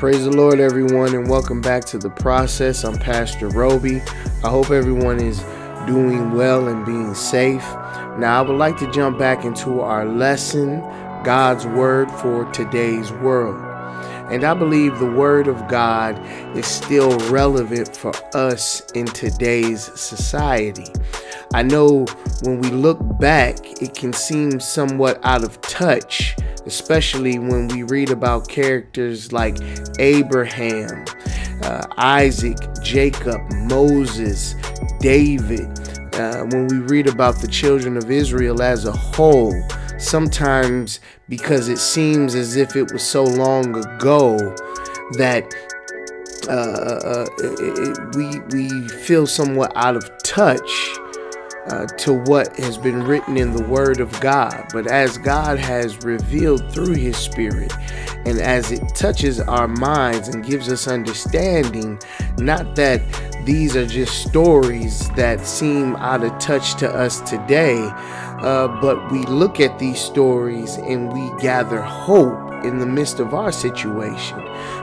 Praise the Lord, everyone, and welcome back to the process. I'm Pastor Roby. I hope everyone is doing well and being safe. Now, I would like to jump back into our lesson God's Word for today's world. And I believe the Word of God is still relevant for us in today's society. I know when we look back, it can seem somewhat out of touch especially when we read about characters like Abraham, uh, Isaac, Jacob, Moses, David. Uh, when we read about the children of Israel as a whole, sometimes because it seems as if it was so long ago that uh, uh, uh it, it, we, we feel somewhat out of touch uh, to what has been written in the Word of God, but as God has revealed through His Spirit, and as it touches our minds and gives us understanding, not that these are just stories that seem out of touch to us today, uh, but we look at these stories and we gather hope in the midst of our situation.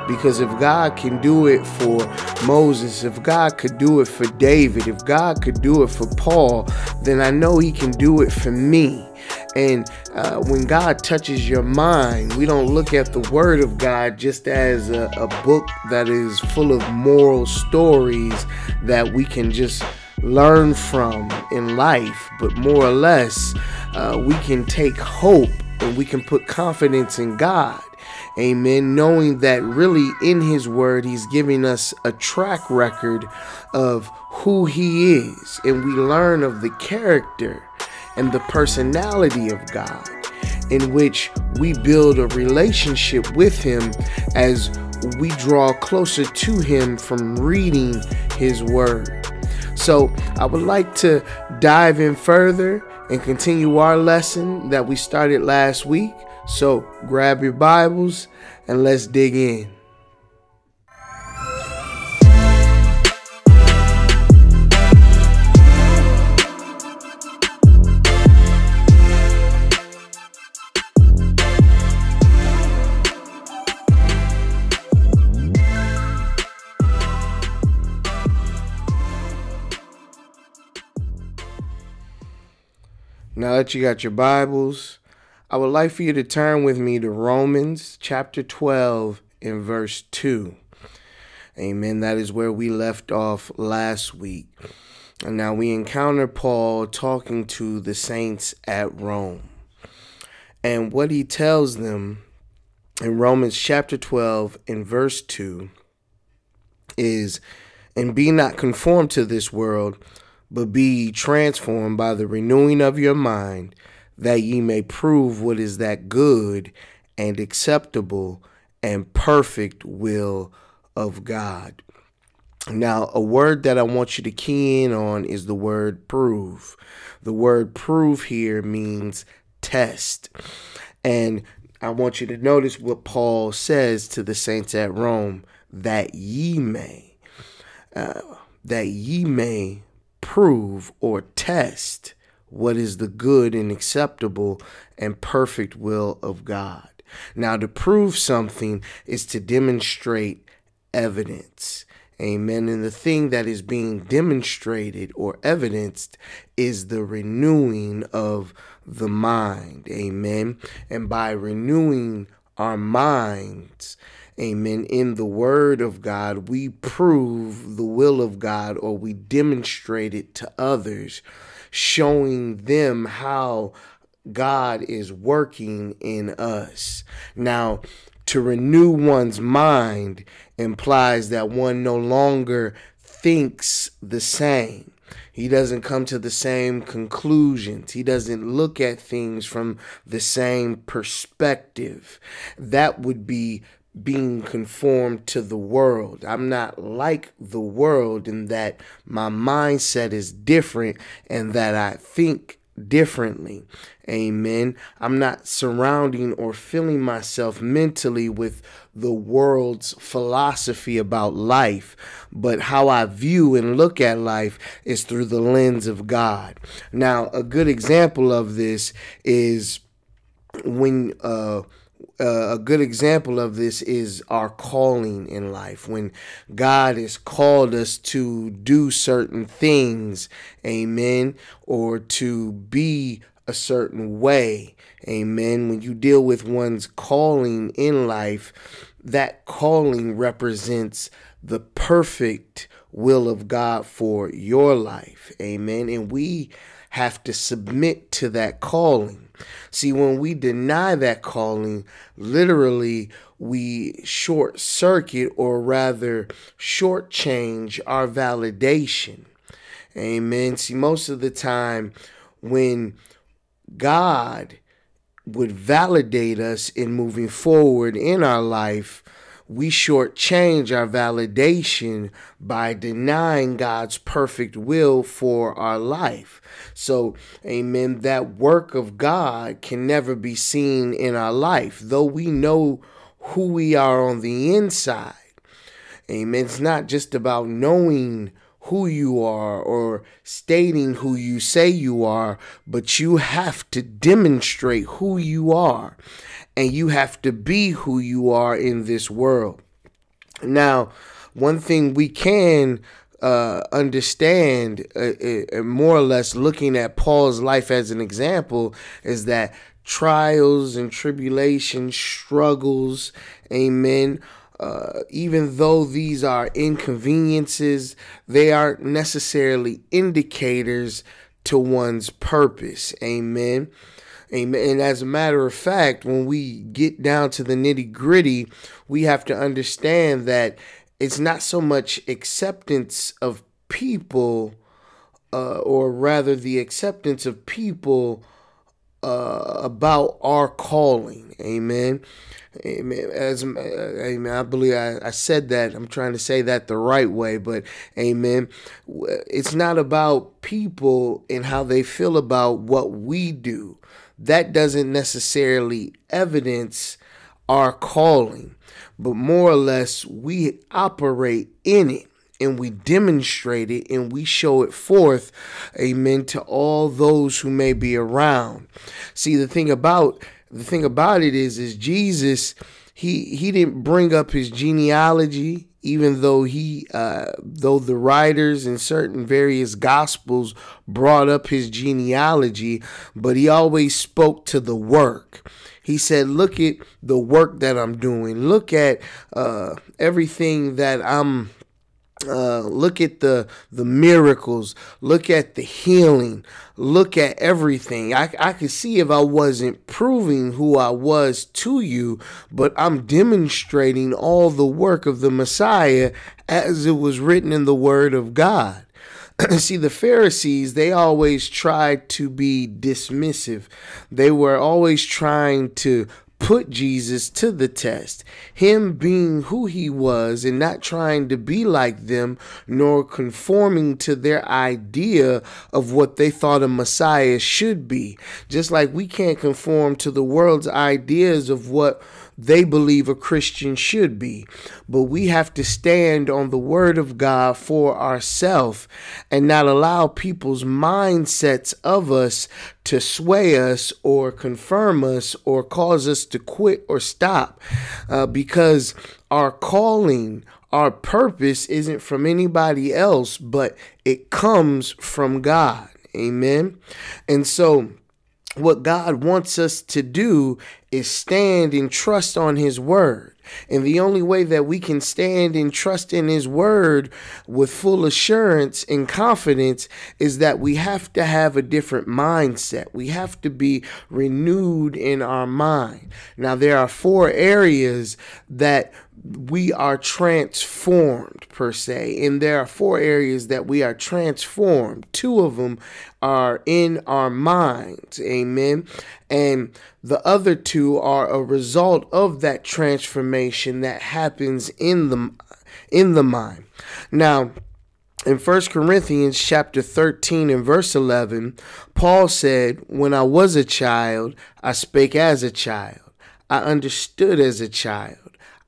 Because if God can do it for Moses, if God could do it for David, if God could do it for Paul, then I know He can do it for me. And uh, when God touches your mind, we don't look at the Word of God just as a, a book that is full of moral stories that we can just learn from in life, but more or less, uh, we can take hope and we can put confidence in God. Amen. Knowing that really in His Word, He's giving us a track record of who He is, and we learn of the character and the personality of God, in which we build a relationship with Him as we draw closer to Him from reading His Word. So, I would like to dive in further and continue our lesson that we started last week. So grab your Bibles and let's dig in. Now that you got your Bibles, I would like for you to turn with me to Romans chapter 12 and verse 2. Amen. That is where we left off last week. And now we encounter Paul talking to the saints at Rome. And what he tells them in Romans chapter 12 and verse 2 is, And be not conformed to this world but be transformed by the renewing of your mind, that ye may prove what is that good and acceptable and perfect will of God. Now, a word that I want you to key in on is the word prove. The word prove here means test. And I want you to notice what Paul says to the saints at Rome that ye may, uh, that ye may prove or test what is the good and acceptable and perfect will of God. Now, to prove something is to demonstrate evidence. Amen. And the thing that is being demonstrated or evidenced is the renewing of the mind. Amen. And by renewing our minds, Amen. In the Word of God, we prove the will of God or we demonstrate it to others, showing them how God is working in us. Now, to renew one's mind implies that one no longer thinks the same. He doesn't come to the same conclusions. He doesn't look at things from the same perspective. That would be being conformed to the world. I'm not like the world in that my mindset is different and that I think differently. Amen. I'm not surrounding or filling myself mentally with the world's philosophy about life, but how I view and look at life is through the lens of God. Now, a good example of this is when uh uh, a good example of this is our calling in life. When God has called us to do certain things, amen, or to be a certain way, amen. When you deal with one's calling in life, that calling represents the perfect will of God for your life, amen. And we have to submit to that calling. See, when we deny that calling, literally we short circuit or rather shortchange our validation. Amen. See, most of the time when God would validate us in moving forward in our life, we shortchange our validation by denying God's perfect will for our life. So, amen, that work of God can never be seen in our life, though we know who we are on the inside. Amen. It's not just about knowing who you are or stating who you say you are, but you have to demonstrate who you are and you have to be who you are in this world. Now, one thing we can uh, understand, uh, uh, more or less looking at Paul's life as an example, is that trials and tribulations, struggles, amen. Uh, even though these are inconveniences, they aren't necessarily indicators to one's purpose. Amen. Amen. and as a matter of fact, when we get down to the nitty gritty, we have to understand that it's not so much acceptance of people, uh, or rather, the acceptance of people uh, about our calling. Amen. Amen. As uh, amen, I believe I, I said that. I'm trying to say that the right way, but amen. It's not about people and how they feel about what we do that doesn't necessarily evidence our calling, but more or less we operate in it and we demonstrate it and we show it forth, amen, to all those who may be around. See, the thing about the thing about it is is Jesus he he didn't bring up his genealogy even though he uh, though the writers in certain various gospels brought up his genealogy but he always spoke to the work he said look at the work that i'm doing look at uh, everything that i'm uh, look at the the miracles. Look at the healing. Look at everything. I, I could see if I wasn't proving who I was to you, but I'm demonstrating all the work of the Messiah as it was written in the Word of God see the pharisees they always tried to be dismissive they were always trying to put Jesus to the test. Him being who he was and not trying to be like them, nor conforming to their idea of what they thought a Messiah should be. Just like we can't conform to the world's ideas of what they believe a Christian should be. But we have to stand on the word of God for ourselves and not allow people's mindsets of us to sway us or confirm us or cause us to quit or stop uh, because our calling, our purpose isn't from anybody else, but it comes from God. Amen. And so, what God wants us to do is stand and trust on His Word. And the only way that we can stand and trust in His Word with full assurance and confidence is that we have to have a different mindset. We have to be renewed in our mind. Now, there are four areas that we are transformed per se and there are four areas that we are transformed two of them are in our minds amen and the other two are a result of that transformation that happens in the in the mind now in 1 Corinthians chapter 13 and verse 11 Paul said when I was a child I spake as a child I understood as a child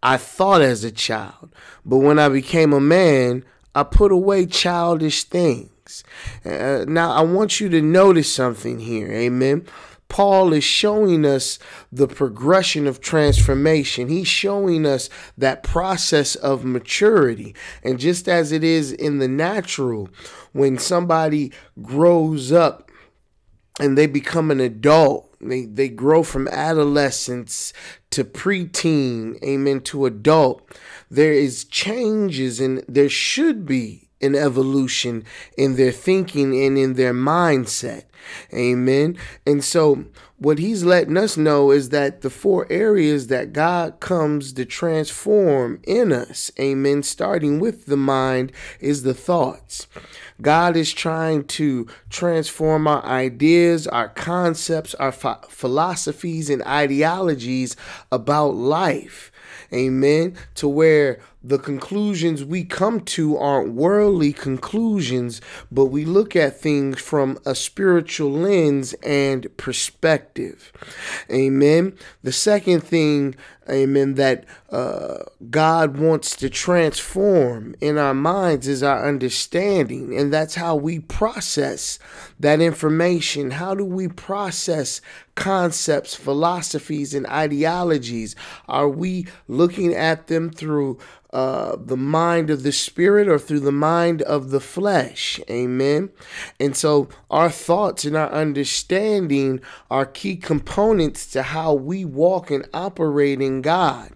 I thought as a child, but when I became a man, I put away childish things. Uh, now, I want you to notice something here. Amen. Paul is showing us the progression of transformation. He's showing us that process of maturity. And just as it is in the natural, when somebody grows up and they become an adult, they, they grow from adolescence to preteen, amen, to adult. There is changes and there should be an evolution in their thinking and in their mindset. Amen. And so, what he's letting us know is that the four areas that God comes to transform in us, amen, starting with the mind, is the thoughts. God is trying to transform our ideas, our concepts, our philosophies, and ideologies about life. Amen. To where the conclusions we come to aren't worldly conclusions, but we look at things from a spiritual lens and perspective. Amen. The second thing, amen, that uh, God wants to transform in our minds is our understanding. And that's how we process that information. How do we process concepts, philosophies, and ideologies? Are we looking at them through uh, the mind of the spirit or through the mind of the flesh. Amen. And so our thoughts and our understanding are key components to how we walk and operate in God.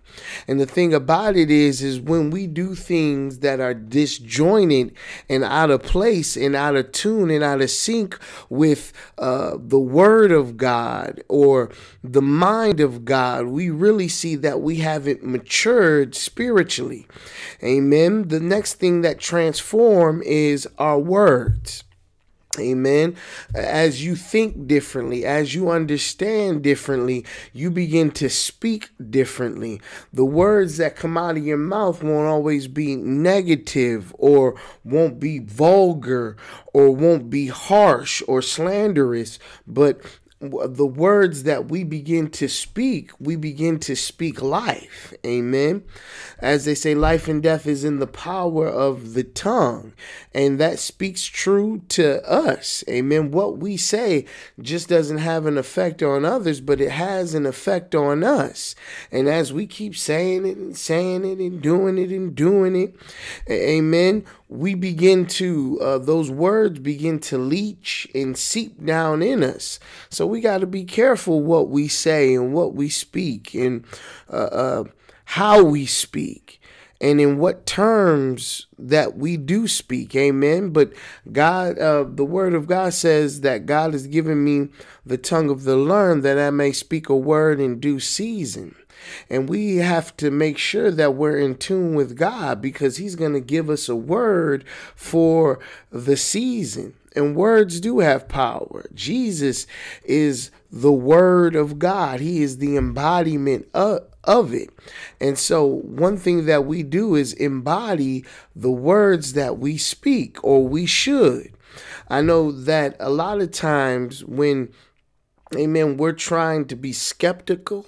And the thing about it is, is when we do things that are disjointed and out of place and out of tune and out of sync with uh, the Word of God or the mind of God, we really see that we haven't matured spiritually. Amen. The next thing that transform is our words. Amen. As you think differently, as you understand differently, you begin to speak differently. The words that come out of your mouth won't always be negative or won't be vulgar or won't be harsh or slanderous, but the words that we begin to speak, we begin to speak life. Amen. As they say, life and death is in the power of the tongue. And that speaks true to us. Amen. What we say just doesn't have an effect on others, but it has an effect on us. And as we keep saying it and saying it and doing it and doing it, amen, we begin to, uh, those words begin to leach and seep down in us. So we got to be careful what we say and what we speak and uh, uh, how we speak and in what terms that we do speak. Amen. But God, uh, the word of God says that God has given me the tongue of the learned that I may speak a word in due season. And we have to make sure that we're in tune with God because He's going to give us a word for the season. And words do have power. Jesus is the word of God, He is the embodiment of, of it. And so, one thing that we do is embody the words that we speak or we should. I know that a lot of times when, amen, we're trying to be skeptical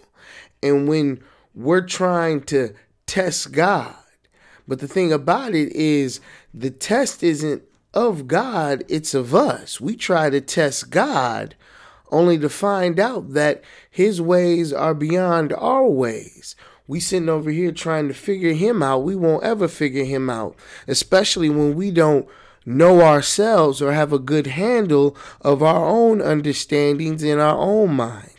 and when we're trying to test God. But the thing about it is, the test isn't of God, it's of us. We try to test God only to find out that his ways are beyond our ways. We sitting over here trying to figure him out. We won't ever figure him out, especially when we don't know ourselves or have a good handle of our own understandings in our own mind.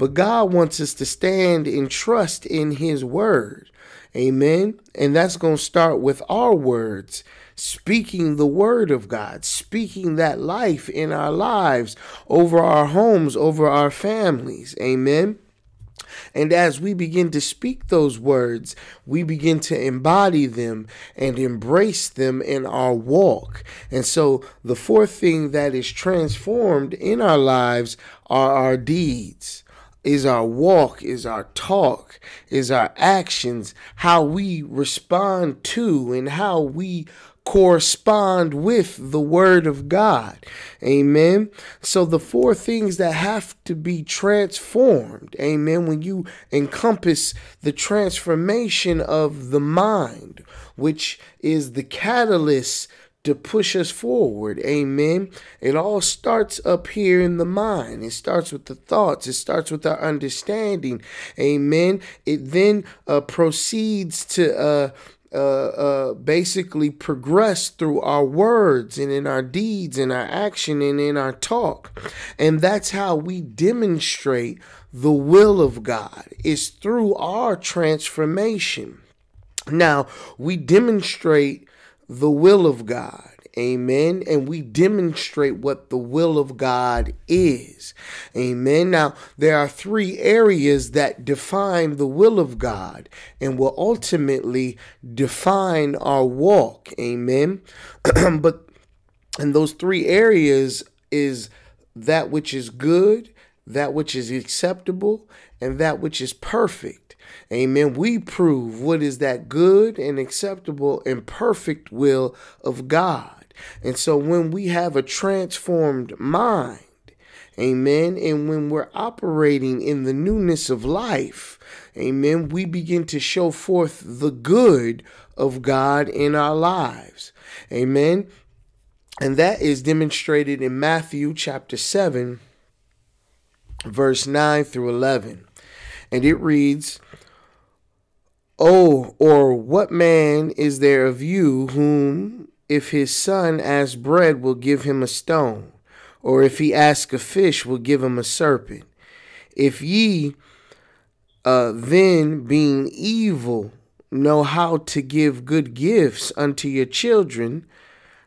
But God wants us to stand in trust in His word. Amen. And that's going to start with our words, speaking the word of God, speaking that life in our lives, over our homes, over our families. Amen. And as we begin to speak those words, we begin to embody them and embrace them in our walk. And so the fourth thing that is transformed in our lives are our deeds is our walk, is our talk, is our actions, how we respond to and how we correspond with the word of God. Amen. So the four things that have to be transformed. Amen. When you encompass the transformation of the mind, which is the catalyst to push us forward. Amen. It all starts up here in the mind. It starts with the thoughts. It starts with our understanding. Amen. It then uh, proceeds to. Uh, uh, uh, basically progress through our words and in our deeds and our action and in our talk. And that's how we demonstrate the will of God is through our transformation. Now, we demonstrate the will of God. Amen. And we demonstrate what the will of God is. Amen. Now, there are three areas that define the will of God and will ultimately define our walk. Amen. but, in those three areas is that which is good, that which is acceptable, and that which is perfect. Amen. We prove what is that good and acceptable and perfect will of God. And so when we have a transformed mind, Amen. And when we're operating in the newness of life, amen, we begin to show forth the good of God in our lives. Amen. And that is demonstrated in Matthew chapter 7, verse 9 through 11. And it reads, Oh, or what man is there of you whom, if his son asks bread, will give him a stone? Or if he ask a fish, will give him a serpent? If ye uh, then, being evil, know how to give good gifts unto your children,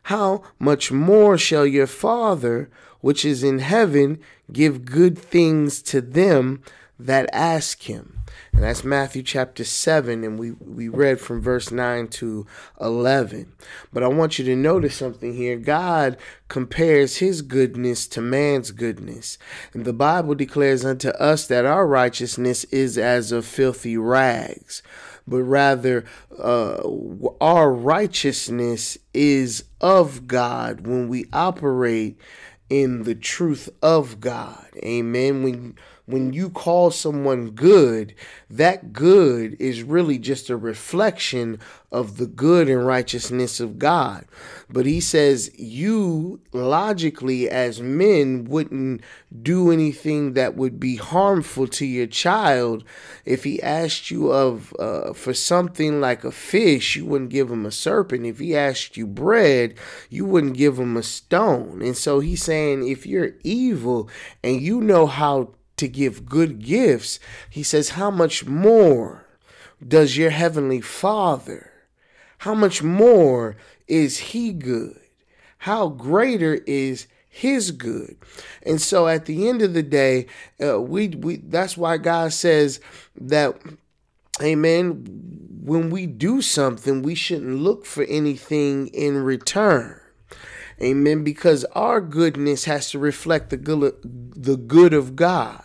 how much more shall your Father, which is in heaven, give good things to them that ask him. And that's Matthew chapter 7, and we, we read from verse 9 to 11. But I want you to notice something here. God compares his goodness to man's goodness. And the Bible declares unto us that our righteousness is as of filthy rags, but rather uh, our righteousness is of God when we operate in the truth of God. Amen. When when you call someone good, that good is really just a reflection of the good and righteousness of God. But he says, you logically, as men, wouldn't do anything that would be harmful to your child. If he asked you of uh, for something like a fish, you wouldn't give him a serpent. If he asked you bread, you wouldn't give him a stone. And so he's saying, if you're evil and you know how to give good gifts, he says, How much more does your heavenly Father, how much more is he good? How greater is his good. And so at the end of the day, uh, we, we that's why God says that amen when we do something, we shouldn't look for anything in return. Amen. Because our goodness has to reflect the good, the good of God.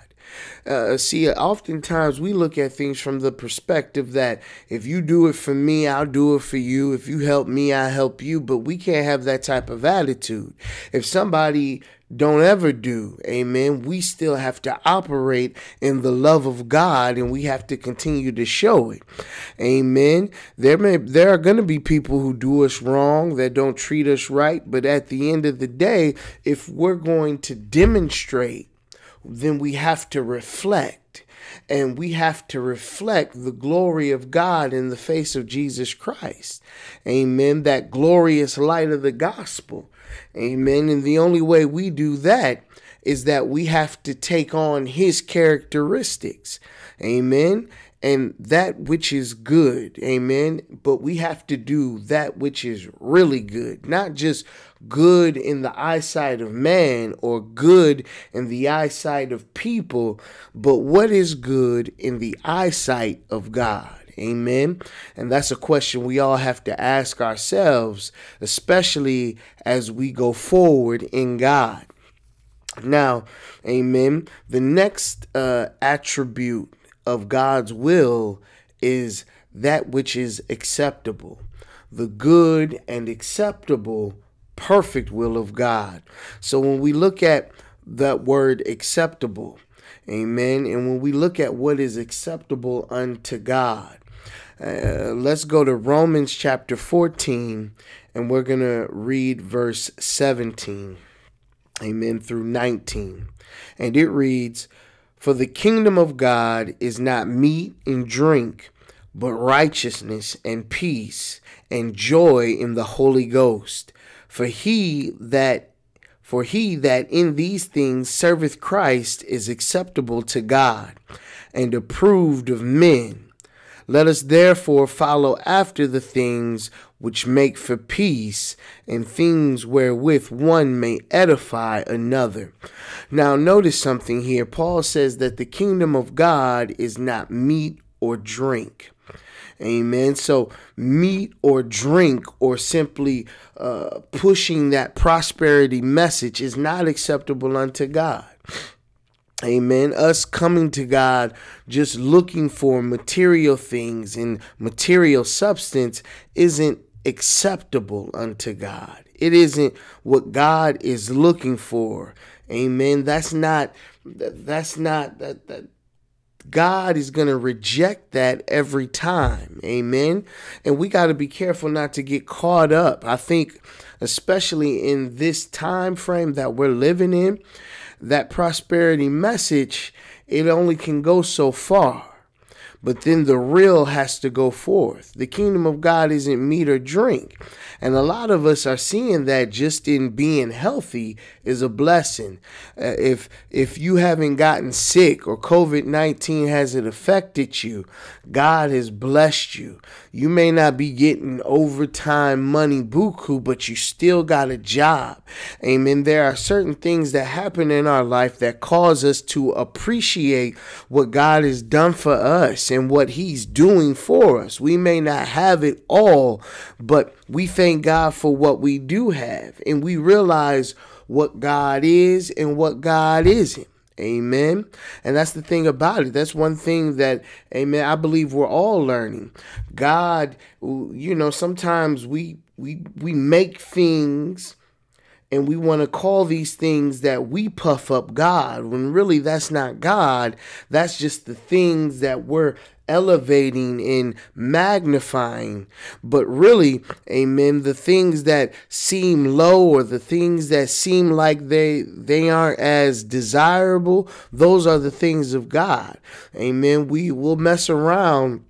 Uh, see, oftentimes we look at things from the perspective that if you do it for me, I'll do it for you. If you help me, I'll help you. But we can't have that type of attitude. If somebody don't ever do. Amen. We still have to operate in the love of God and we have to continue to show it. Amen. There may there are going to be people who do us wrong, that don't treat us right, but at the end of the day, if we're going to demonstrate then we have to reflect. And we have to reflect the glory of God in the face of Jesus Christ. Amen. That glorious light of the gospel. Amen. And the only way we do that is that we have to take on his characteristics. Amen. And that which is good. Amen. But we have to do that which is really good, not just good in the eyesight of man or good in the eyesight of people, but what is good in the eyesight of God? Amen. And that's a question we all have to ask ourselves, especially as we go forward in God. Now, amen. The next uh, attribute of God's will is that which is acceptable. The good and acceptable perfect will of God. So when we look at that word acceptable, amen, and when we look at what is acceptable unto God, uh, let's go to Romans chapter 14 and we're going to read verse 17, amen, through 19. And it reads, For the kingdom of God is not meat and drink, but righteousness and peace and joy in the Holy Ghost for he that for he that in these things serveth Christ is acceptable to God and approved of men. Let us therefore follow after the things which make for peace and things wherewith one may edify another. Now, notice something here. Paul says that the kingdom of God is not meat or drink. Amen. So, meat or drink or simply uh, pushing that prosperity message is not acceptable unto God. Amen. Us coming to God just looking for material things and material substance isn't acceptable unto God. It isn't what God is looking for. Amen. That's not that's not that, that God is going to reject that every time. Amen. And we got to be careful not to get caught up. I think especially in this time frame that we're living in, that prosperity message, it only can go so far. But then the real has to go forth. The kingdom of God isn't meat or drink. And a lot of us are seeing that just in being healthy is a blessing. Uh, if if you haven't gotten sick or COVID-19 hasn't affected you, God has blessed you. You may not be getting overtime money buku, but you still got a job. Amen. There are certain things that happen in our life that cause us to appreciate what God has done for us and what he's doing for us. We may not have it all, but we thank God for what we do have and we realize what God is and what God isn't. Amen. And that's the thing about it. That's one thing that, amen, I believe we're all learning. God, you know, sometimes we we we make things and we want to call these things that we puff up God when really that's not God. That's just the things that we're elevating and magnifying. But really, amen, the things that seem low or the things that seem like they they aren't as desirable, those are the things of God. Amen. We will mess around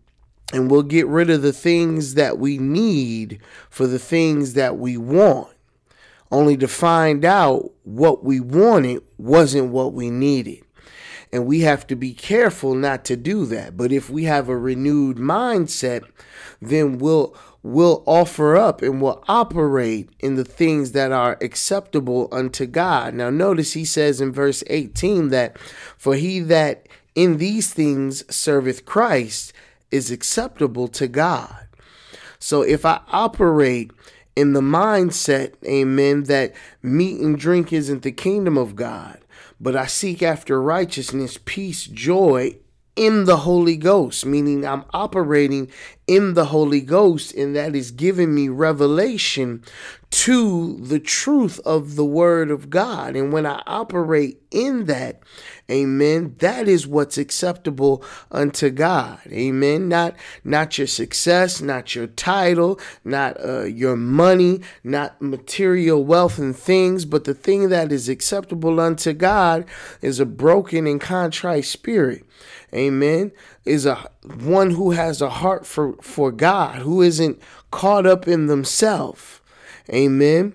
and we'll get rid of the things that we need for the things that we want. Only to find out what we wanted wasn't what we needed. And we have to be careful not to do that. But if we have a renewed mindset, then we'll will offer up and will operate in the things that are acceptable unto God. Now, notice he says in verse 18 that for he that in these things serveth Christ is acceptable to God. So, if I operate in the mindset, amen, that meat and drink isn't the kingdom of God, but I seek after righteousness, peace, joy in the Holy Ghost, meaning I'm operating in the Holy Ghost, and that is giving me revelation to the truth of the Word of God. And when I operate in that, amen, that is what's acceptable unto God. Amen. Not not your success, not your title, not uh, your money, not material wealth and things, but the thing that is acceptable unto God is a broken and contrite spirit. Amen is a one who has a heart for for God, who isn't caught up in themselves. Amen.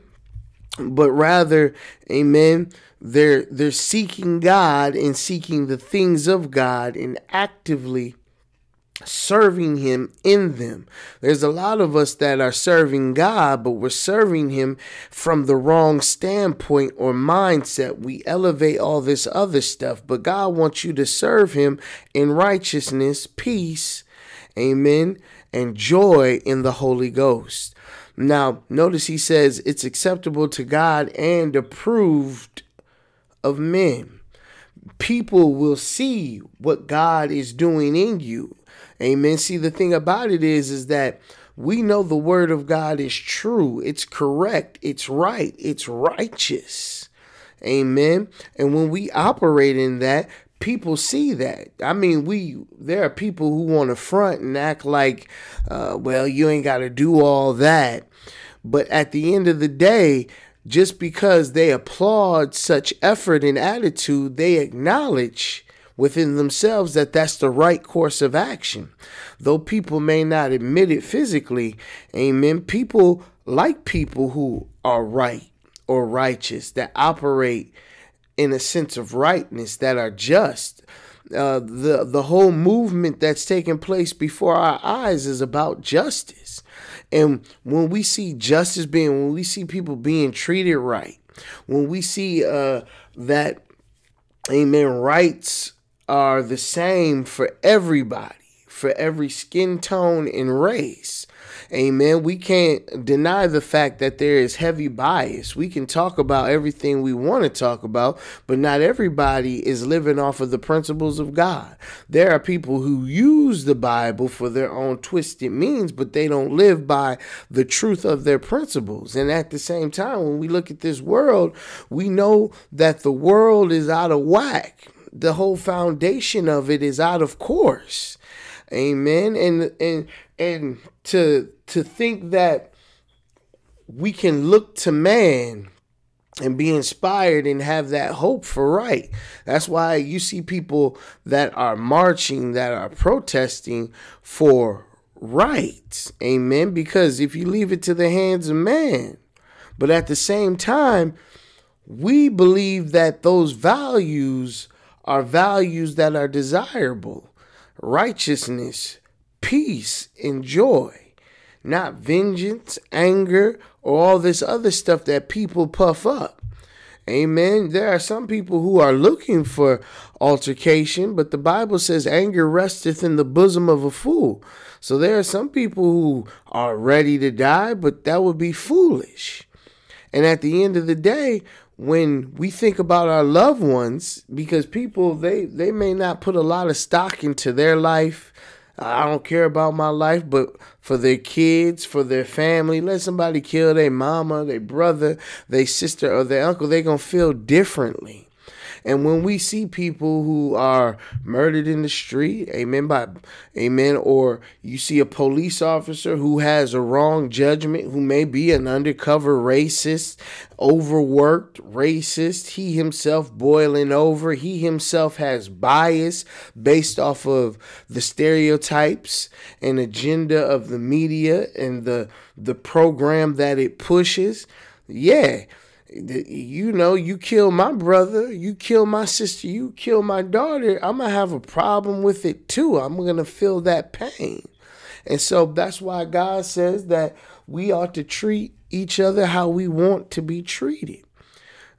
But rather, amen, they're they're seeking God and seeking the things of God and actively serving Him in them. There's a lot of us that are serving God, but we're serving Him from the wrong standpoint or mindset. We elevate all this other stuff, but God wants you to serve Him in righteousness, peace, amen, and joy in the Holy Ghost. Now, notice he says it's acceptable to God and approved of men people will see what God is doing in you. Amen. See, the thing about it is, is that we know the word of God is true, it's correct, it's right, it's righteous. Amen. And when we operate in that, people see that. I mean, we there are people who want to front and act like, uh, well, you ain't got to do all that. But at the end of the day, just because they applaud such effort and attitude, they acknowledge within themselves that that's the right course of action. Though people may not admit it physically, amen, people like people who are right or righteous, that operate in a sense of rightness, that are just. Uh, the the whole movement that's taking place before our eyes is about justice, and when we see justice being, when we see people being treated right, when we see uh, that amen rights are the same for everybody, for every skin tone and race. Amen. We can't deny the fact that there is heavy bias. We can talk about everything we want to talk about, but not everybody is living off of the principles of God. There are people who use the Bible for their own twisted means, but they don't live by the truth of their principles. And at the same time, when we look at this world, we know that the world is out of whack the whole foundation of it is out of course. Amen. And and and to to think that we can look to man and be inspired and have that hope for right. That's why you see people that are marching, that are protesting for right. Amen. Because if you leave it to the hands of man, but at the same time, we believe that those values are values that are desirable righteousness, peace, and joy, not vengeance, anger, or all this other stuff that people puff up. Amen. There are some people who are looking for altercation, but the Bible says anger resteth in the bosom of a fool. So there are some people who are ready to die, but that would be foolish. And at the end of the day, when we think about our loved ones because people they they may not put a lot of stock into their life i don't care about my life but for their kids for their family let somebody kill their mama their brother their sister or their uncle they're gonna feel differently and when we see people who are murdered in the street, amen, by amen, or you see a police officer who has a wrong judgment, who may be an undercover racist, overworked racist, he himself boiling over, he himself has bias based off of the stereotypes and agenda of the media and the the program that it pushes. Yeah, you know, you kill my brother, you kill my sister, you kill my daughter, I'm going to have a problem with it too. I'm going to feel that pain. And so that's why God says that we ought to treat each other how we want to be treated.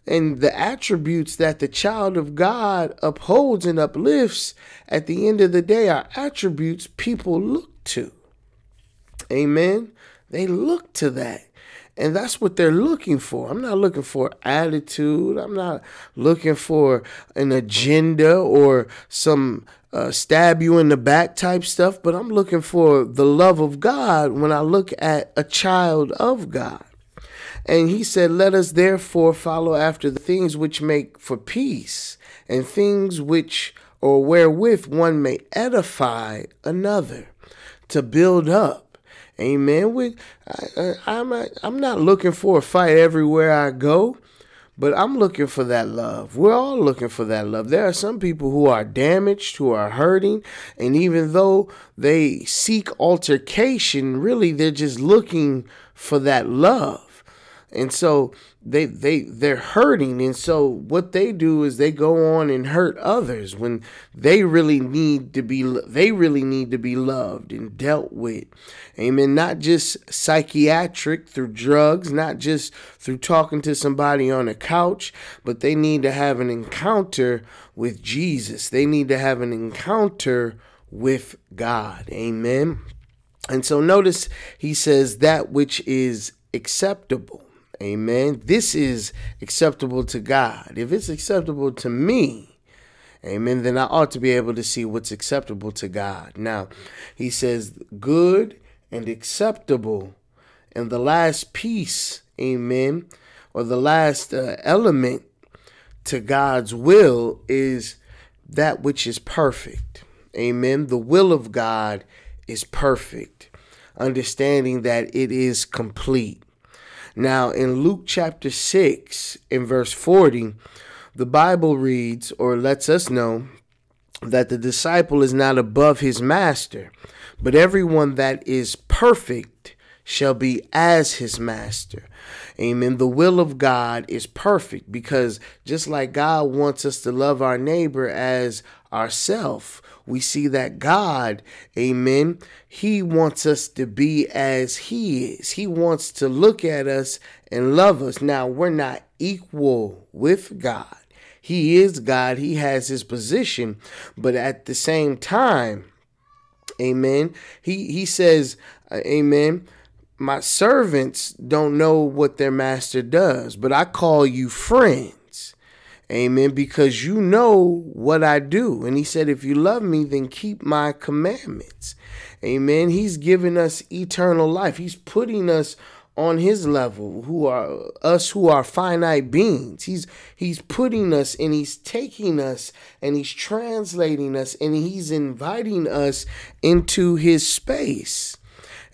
And the attributes that the child of God upholds and uplifts at the end of the day are attributes people look to. Amen. They look to that. And that's what they're looking for. I'm not looking for attitude. I'm not looking for an agenda or some uh, stab you in the back type stuff, but I'm looking for the love of God when I look at a child of God. And he said, Let us therefore follow after the things which make for peace and things which or wherewith one may edify another to build up Amen. We. I, I'm, I'm not looking for a fight everywhere I go, but I'm looking for that love. We're all looking for that love. There are some people who are damaged, who are hurting, and even though they seek altercation, really they're just looking for that love. And so they they they're hurting and so what they do is they go on and hurt others when they really need to be they really need to be loved and dealt with amen not just psychiatric through drugs not just through talking to somebody on a couch but they need to have an encounter with Jesus they need to have an encounter with God amen and so notice he says that which is acceptable Amen. This is acceptable to God. If it's acceptable to me, amen, then I ought to be able to see what's acceptable to God. Now, he says, good and acceptable. And the last piece, amen, or the last uh, element to God's will is that which is perfect. Amen. The will of God is perfect, understanding that it is complete. Now, in Luke chapter 6, in verse 40, the Bible reads or lets us know that the disciple is not above his master, but everyone that is perfect shall be as his master. Amen. The will of God is perfect because just like God wants us to love our neighbor as ourself, we see that God, amen, He wants us to be as He is. He wants to look at us and love us. Now, we're not equal with God. He is God, He has His position, but at the same time, amen, He, he says, uh, amen my servants don't know what their master does, but I call you friends. Amen. Because you know what I do. And he said, If you love me, then keep my commandments. Amen. He's giving us eternal life. He's putting us on his level, who are us who are finite beings. He's he's putting us and he's taking us and he's translating us and he's inviting us into his space.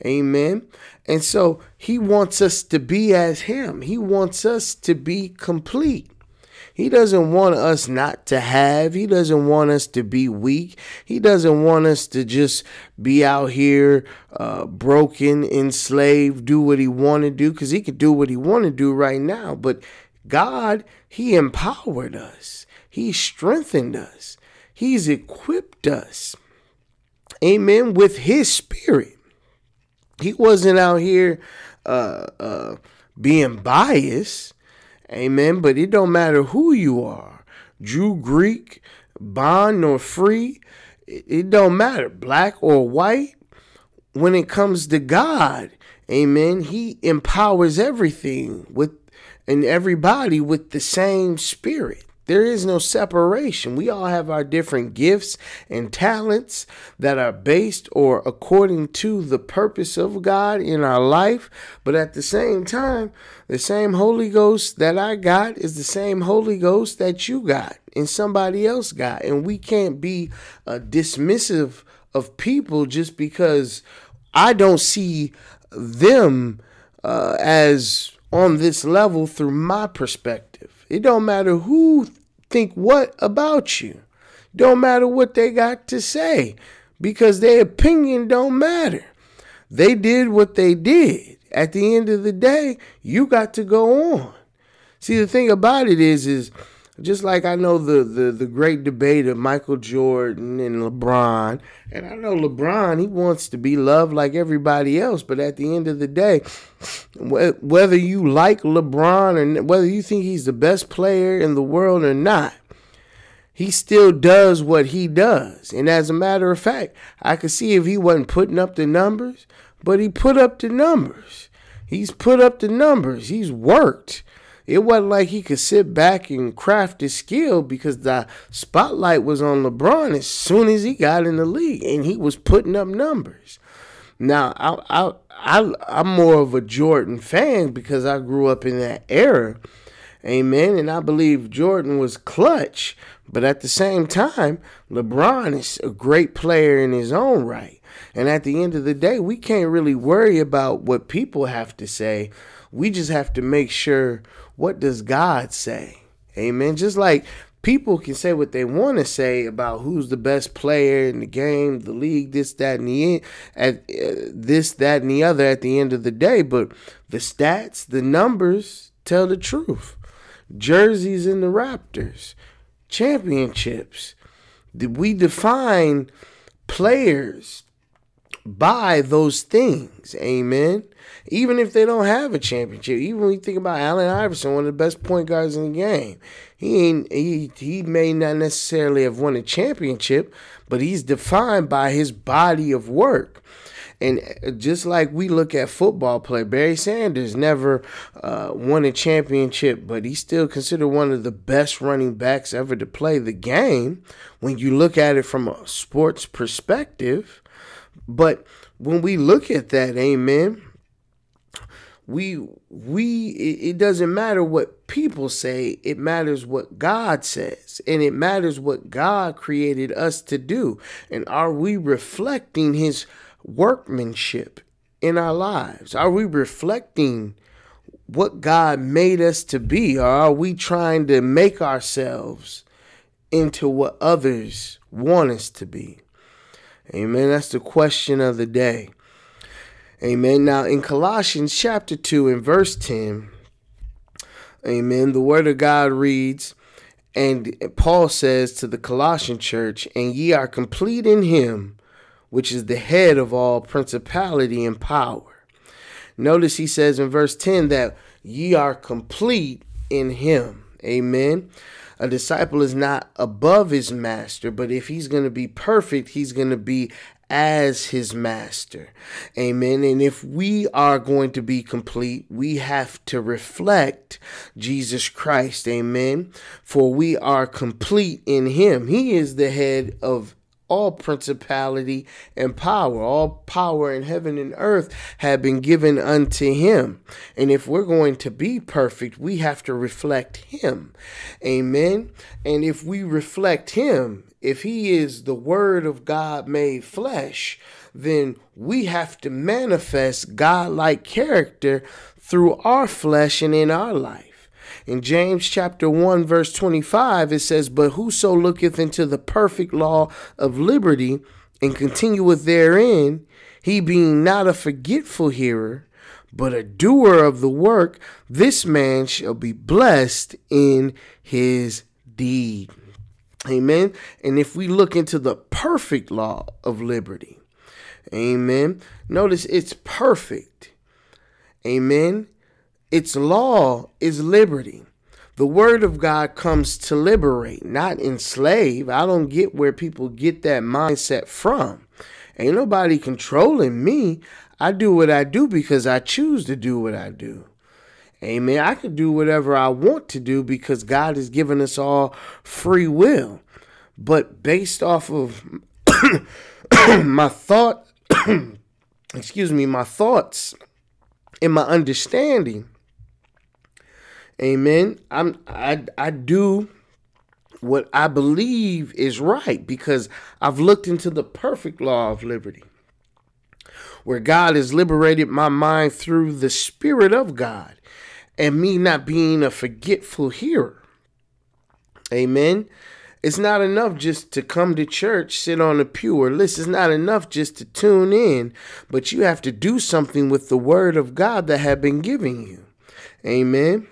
Amen. And so he wants us to be as him. He wants us to be complete. He doesn't want us not to have. He doesn't want us to be weak. He doesn't want us to just be out here uh, broken, enslaved, do what he want to do because he could do what he want to do right now. But God, he empowered us. He strengthened us. He's equipped us. Amen. With his spirit. He wasn't out here uh, uh, being biased. Amen. But it don't matter who you are, Jew, Greek, bond nor free, it don't matter, black or white. When it comes to God, amen, he empowers everything with and everybody with the same spirit. There is no separation. We all have our different gifts and talents that are based or according to the purpose of God in our life. But at the same time, the same Holy Ghost that I got is the same Holy Ghost that you got and somebody else got. And we can't be uh, dismissive of people just because I don't see them uh, as on this level through my perspective. It don't matter who think what about you. Don't matter what they got to say because their opinion don't matter. They did what they did. At the end of the day, you got to go on. See, the thing about it is, is just like I know the, the, the great debate of Michael Jordan and LeBron. And I know LeBron, he wants to be loved like everybody else. But at the end of the day, whether you like LeBron or whether you think he's the best player in the world or not, he still does what he does. And as a matter of fact, I could see if he wasn't putting up the numbers, but he put up the numbers. He's put up the numbers. He's worked it wasn't like he could sit back and craft his skill because the spotlight was on LeBron as soon as he got in the league and he was putting up numbers. Now, I, I, I, I'm more of a Jordan fan because I grew up in that era. Amen. And I believe Jordan was clutch, but at the same time, LeBron is a great player in his own right. And at the end of the day, we can't really worry about what people have to say. We just have to make sure what does God say? Amen. Just like people can say what they want to say about who's the best player in the game, the league, this, that, and the end, at uh, this, that, and the other at the end of the day. But the stats, the numbers tell the truth. Jerseys in the Raptors, championships. We define players by those things. Amen even if they don't have a championship. Even when you think about Allen Iverson, one of the best point guards in the game, he ain't, he he may not necessarily have won a championship, but he's defined by his body of work. And uh, just like we look at football player Barry Sanders never uh, won a championship, but he's still considered one of the best running backs ever to play the game when you look at it from a sports perspective. But when we look at that, amen, we we it doesn't matter what people say it matters what god says and it matters what god created us to do and are we reflecting his workmanship in our lives are we reflecting what god made us to be or are we trying to make ourselves into what others want us to be amen that's the question of the day Amen. Now, in Colossians chapter 2 and verse 10, amen, the word of God reads, and Paul says to the Colossian church, And ye are complete in him, which is the head of all principality and power. Notice he says in verse 10 that ye are complete in him. Amen. A disciple is not above his master, but if he's going to be perfect, he's going to be as his master. Amen. And if we are going to be complete, we have to reflect Jesus Christ. Amen. For we are complete in him. He is the head of all principality and power, all power in heaven and earth have been given unto him. And if we're going to be perfect, we have to reflect him. Amen. And if we reflect him, if he is the word of God made flesh, then we have to manifest God-like character through our flesh and in our life. In James chapter 1 verse 25 it says, "But whoso looketh into the perfect law of liberty and continueth therein, he being not a forgetful hearer, but a doer of the work, this man shall be blessed in his deed." Amen. And if we look into the perfect law of liberty, amen. Notice it's perfect. Amen. Its law is liberty. The word of God comes to liberate, not enslave. I don't get where people get that mindset from. Ain't nobody controlling me. I do what I do because I choose to do what I do. Amen. I could do whatever I want to do because God has given us all free will. But based off of my thought, excuse me, my thoughts and my understanding, amen, I'm I I do what I believe is right because I've looked into the perfect law of liberty. Where God has liberated my mind through the Spirit of God and me not being a forgetful hearer. Amen. It's not enough just to come to church, sit on a pew, or listen. It's not enough just to tune in, but you have to do something with the word of God that have been given you. Amen.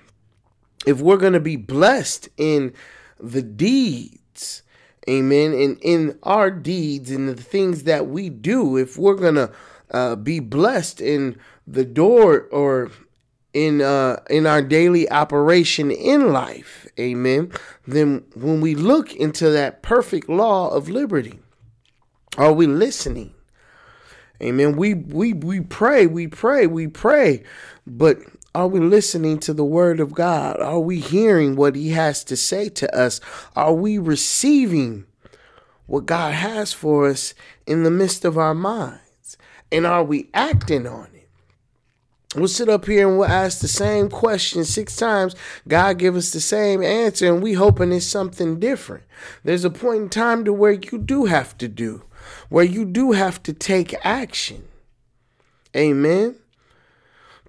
If we're going to be blessed in the deeds, amen, and in our deeds and the things that we do, if we're going to uh, be blessed in the door or in uh in our daily operation in life amen then when we look into that perfect law of liberty are we listening amen we we we pray we pray we pray but are we listening to the word of god are we hearing what he has to say to us are we receiving what god has for us in the midst of our minds and are we acting on it We'll sit up here and we'll ask the same question six times. God give us the same answer, and we hoping it's something different. There's a point in time to where you do have to do, where you do have to take action. Amen.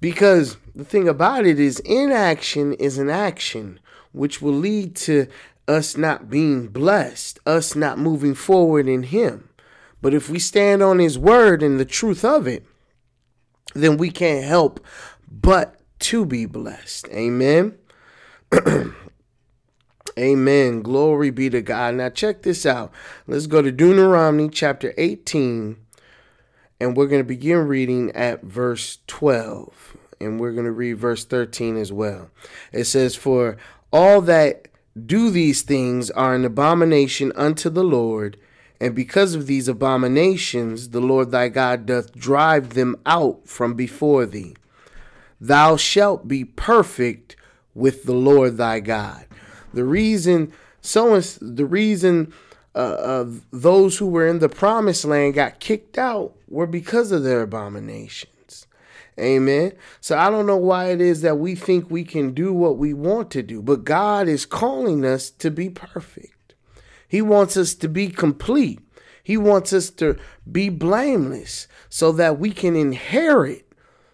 Because the thing about it is, inaction is an action, which will lead to us not being blessed, us not moving forward in Him. But if we stand on His word and the truth of it, then we can't help but to be blessed. Amen. Amen. Glory be to God. Now, check this out. Let's go to Deuteronomy chapter 18, and we're going to begin reading at verse 12. And we're going to read verse 13 as well. It says, For all that do these things are an abomination unto the Lord and because of these abominations, the Lord thy God doth drive them out from before thee. Thou shalt be perfect with the Lord thy God. The reason so the reason uh, uh, those who were in the promised land got kicked out were because of their abominations. Amen. So I don't know why it is that we think we can do what we want to do, but God is calling us to be perfect. He wants us to be complete. He wants us to be blameless so that we can inherit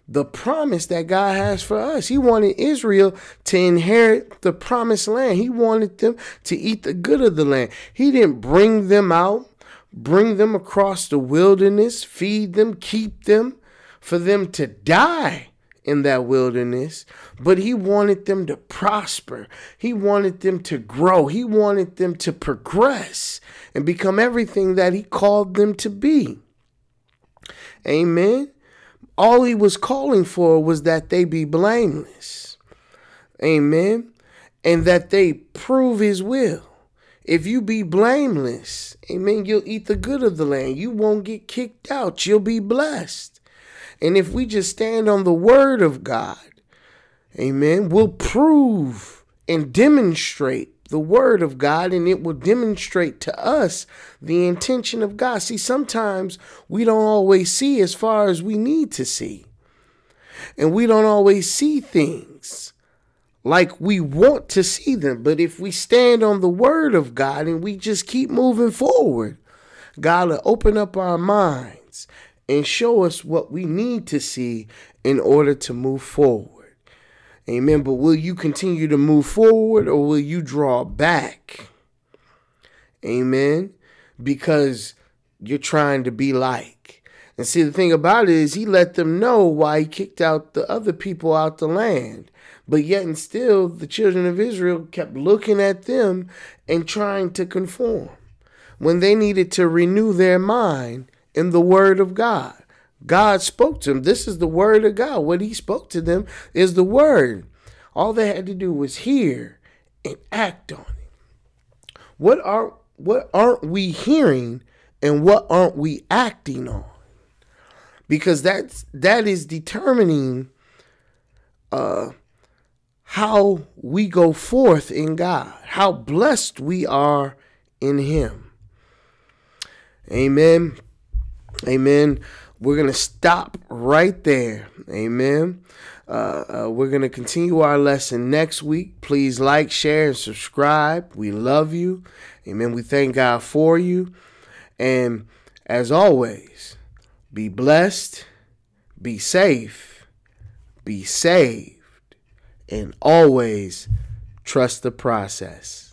the promise that God has for us. He wanted Israel to inherit the promised land. He wanted them to eat the good of the land. He didn't bring them out, bring them across the wilderness, feed them, keep them, for them to die in that wilderness, but he wanted them to prosper. He wanted them to grow. He wanted them to progress and become everything that he called them to be. Amen. All he was calling for was that they be blameless. Amen. And that they prove his will. If you be blameless, amen, you'll eat the good of the land. You won't get kicked out. You'll be blessed. And if we just stand on the word of God, amen, we'll prove and demonstrate the word of God and it will demonstrate to us the intention of God. See, sometimes we don't always see as far as we need to see. And we don't always see things like we want to see them. But if we stand on the word of God and we just keep moving forward, God will open up our mind and show us what we need to see in order to move forward. Amen. But will you continue to move forward or will you draw back? Amen. Because you're trying to be like. And see, the thing about it is, he let them know why he kicked out the other people out the land. But yet, and still, the children of Israel kept looking at them and trying to conform when they needed to renew their mind in the word of God. God spoke to them. This is the word of God. What he spoke to them is the word. All they had to do was hear and act on it. What are what aren't we hearing and what aren't we acting on? Because that's that is determining uh how we go forth in God, how blessed we are in him. Amen. Amen. We're going to stop right there. Amen. Uh, uh, we're going to continue our lesson next week. Please like, share, and subscribe. We love you. Amen. We thank God for you. And as always, be blessed, be safe, be saved, and always trust the process.